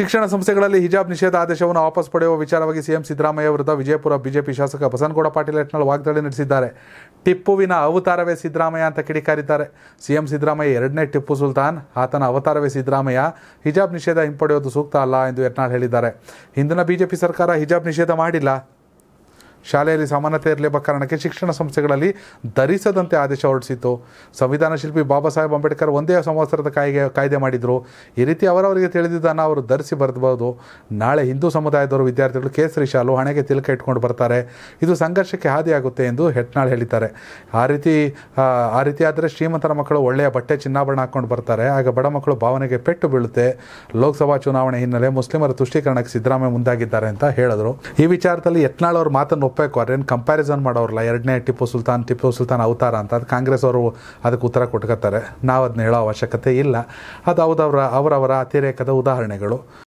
ಶಿಕ್ಷಣ ಸಂಸ್ಥೆಗಳಲ್ಲಿ ಹಿಜಾಬ್ ನಿಷೇಧ ಆದೇಶವನ್ನು ವಾಪಸ್ ಪಡೆಯುವ ವಿಚಾರವಾಗಿ ಸಿಎಂ ಸಿದ್ದರಾಮಯ್ಯ ವಿರುದ್ಧ ವಿಜಯಪುರ ಬಿಜೆಪಿ ಶಾಸಕ ಬಸನಗೌಡ ಪಾಟೀಲ್ ಯತ್ನಾಳ್ ವಾಗ್ದಾಳಿ ನಡೆಸಿದ್ದಾರೆ ಟಿಪ್ಪುವಿನ ಅವತಾರವೇ ಸಿದ್ದರಾಮಯ್ಯ ಅಂತ ಕಿಡಿಕಾರಿದ್ದಾರೆ ಸಿಎಂ ಸಿದ್ದರಾಮಯ್ಯ ಎರಡನೇ ಟಿಪ್ಪು ಸುಲ್ತಾನ್ ಆತನ ಅವತಾರವೇ ಸಿದ್ದರಾಮಯ್ಯ ಹಿಜಾಬ್ ನಿಷೇಧ ಹಿಂಪಡೆಯೋದು ಸೂಕ್ತ ಅಲ್ಲ ಎಂದು ಯತ್ನಾಳ್ ಹೇಳಿದ್ದಾರೆ ಹಿಂದಿನ ಬಿಜೆಪಿ ಸರ್ಕಾರ ಹಿಜಾಬ್ ನಿಷೇಧ ಮಾಡಿಲ್ಲ ಶಾಲೆಯಲ್ಲಿ ಸಮಾನತೆ ಇರಲಿ ಕಾರಣಕ್ಕೆ ಶಿಕ್ಷಣ ಸಂಸ್ಥೆಗಳಲ್ಲಿ ಧರಿಸದಂತೆ ಆದೇಶ ಹೊರಡಿಸಿತ್ತು ಸಂವಿಧಾನ ಶಿಲ್ಪಿ ಬಾಬಾ ಸಾಹೇಬ್ ಅಂಬೇಡ್ಕರ್ ಒಂದೇ ಸಂವತ್ಸರದ ಕಾಯ್ಗೆ ಕಾಯ್ದೆ ಮಾಡಿದರು ಈ ರೀತಿ ಅವರವರಿಗೆ ತಿಳಿದಿದ್ದನ್ನು ಅವರು ಧರಿಸಿ ಬರಬಹುದು ನಾಳೆ ಹಿಂದೂ ಸಮುದಾಯದವರು ವಿದ್ಯಾರ್ಥಿಗಳು ಕೇಸರಿ ಶಾಲು ಹಣೆಗೆ ತಿಲಕ ಇಟ್ಕೊಂಡು ಬರ್ತಾರೆ ಇದು ಸಂಘರ್ಷಕ್ಕೆ ಹಾದಿಯಾಗುತ್ತೆ ಎಂದು ಹೆಟ್ನಾಳ್ ಹೇಳಿದ್ದಾರೆ ಆ ರೀತಿ ಆ ರೀತಿ ಆದರೆ ಶ್ರೀಮಂತರ ಮಕ್ಕಳು ಒಳ್ಳೆಯ ಬಟ್ಟೆ ಚಿನ್ನಾಭರಣ ಹಾಕ್ಕೊಂಡು ಬರ್ತಾರೆ ಆಗ ಬಡ ಮಕ್ಕಳು ಭಾವನೆಗೆ ಪೆಟ್ಟು ಬೀಳುತ್ತೆ ಲೋಕಸಭಾ ಚುನಾವಣೆ ಹಿನ್ನೆಲೆ ಮುಸ್ಲಿಮರ ತುಷ್ಟೀಕರಣಕ್ಕೆ ಸಿದ್ದರಾಮಯ್ಯ ಮುಂದಾಗಿದ್ದಾರೆ ಅಂತ ಹೇಳಿದ್ರು ಈ ವಿಚಾರದಲ್ಲಿ ಯತ್ನಾಳ್ ಅವರು ಮಾತನ್ನು ಒಪ್ಪಬೇಕು ಅವ್ರೇನು ಕಂಪ್ಯಾರಿಸನ್ ಮಾಡೋರಲ್ಲ ಎರಡನೇ ಟಿಪ್ಪು ಸುಲ್ತಾನ್ ಟಿಪ್ಪು ಸುಲ್ತಾನ್ ಅವತಾರ ಅಂತ ಅದು ಕಾಂಗ್ರೆಸ್ ಅವರು ಅದಕ್ಕೆ ಉತ್ತರ ಕೊಟ್ಕೋತಾರೆ ನಾವು ಅದನ್ನ ಹೇಳೋ ಅವಶ್ಯಕತೆ ಇಲ್ಲ ಅದು ಹೌದವ್ರ ಅವರವರ ಅತಿರೇಕದ ಉದಾಹರಣೆಗಳು